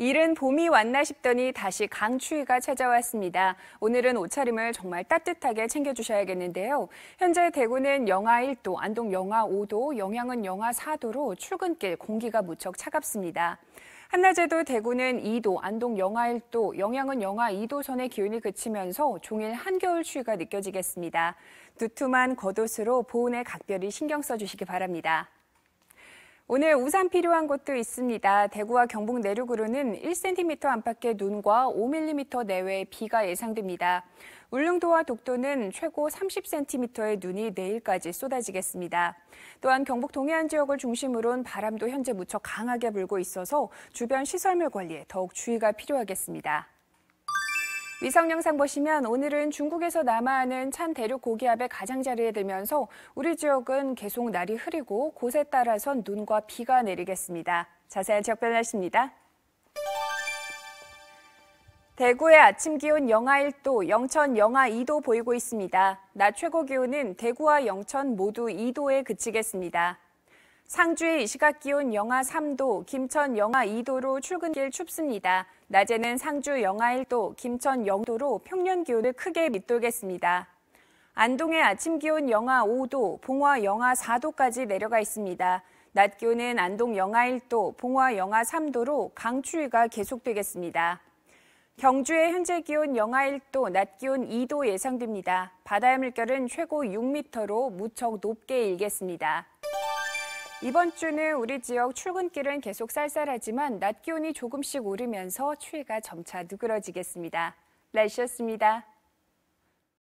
이른 봄이 왔나 싶더니 다시 강추위가 찾아왔습니다. 오늘은 옷차림을 정말 따뜻하게 챙겨주셔야겠는데요. 현재 대구는 영하 1도, 안동 영하 5도, 영양은 영하 4도로 출근길 공기가 무척 차갑습니다. 한낮에도 대구는 2도, 안동 영하 1도, 영양은 영하 2도 선의 기온이 그치면서 종일 한겨울 추위가 느껴지겠습니다. 두툼한 겉옷으로 보온에 각별히 신경 써주시기 바랍니다. 오늘 우산 필요한 곳도 있습니다. 대구와 경북 내륙으로는 1cm 안팎의 눈과 5mm 내외의 비가 예상됩니다. 울릉도와 독도는 최고 30cm의 눈이 내일까지 쏟아지겠습니다. 또한 경북 동해안 지역을 중심으로는 바람도 현재 무척 강하게 불고 있어서 주변 시설물 관리에 더욱 주의가 필요하겠습니다. 위성 영상 보시면 오늘은 중국에서 남하하는 찬 대륙 고기압의 가장자리에 들면서 우리 지역은 계속 날이 흐리고 곳에 따라선 눈과 비가 내리겠습니다. 자세한 지역별 날씨입니다. 대구의 아침 기온 영하 1도, 영천 영하 2도 보이고 있습니다. 낮 최고 기온은 대구와 영천 모두 2도에 그치겠습니다. 상주의 시각 기온 영하 3도, 김천 영하 2도로 출근길 춥습니다. 낮에는 상주 영하 1도, 김천 0도로 평년 기온을 크게 밑돌겠습니다. 안동의 아침 기온 영하 5도, 봉화 영하 4도까지 내려가 있습니다. 낮 기온은 안동 영하 1도, 봉화 영하 3도로 강추위가 계속되겠습니다. 경주의 현재 기온 영하 1도, 낮 기온 2도 예상됩니다. 바다의 물결은 최고 6m로 무척 높게 일겠습니다. 이번 주는 우리 지역 출근길은 계속 쌀쌀하지만 낮 기온이 조금씩 오르면서 추위가 점차 누그러지겠습니다. 날씨였습니다.